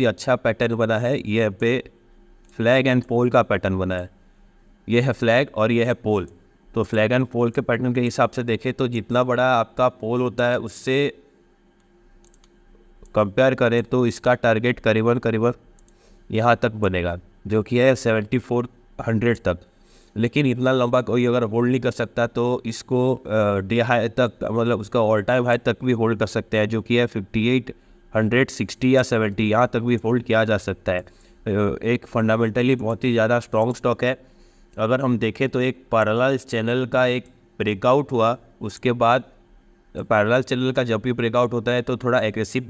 ही अच्छा पैटर्न बना है यह पे फ्लैग एंड पोल का पैटर्न बना है यह है फ्लैग और यह है पोल तो फ्लैग एंड पोल के पैटर्न के हिसाब से देखें तो जितना बड़ा आपका पोल होता है उससे कंपेयर करें तो इसका टारगेट करीबन करीबन यहाँ तक बनेगा जो कि है सेवेंटी फोर हंड्रेड तक लेकिन इतना लंबा कोई अगर होल्ड नहीं कर सकता तो इसको डे हाई तक मतलब उसका ऑल टाइम हाई तक भी होल्ड कर सकते हैं जो कि है फिफ्टी एट 160 या 70 यहाँ तक भी होल्ड किया जा सकता है एक फंडामेंटली बहुत ही ज़्यादा स्ट्रॉन्ग स्टॉक है अगर हम देखें तो एक पैरल चैनल का एक ब्रेकआउट हुआ उसके बाद पैरल चैनल का जब भी ब्रेकआउट होता है तो थोड़ा एग्रेसिव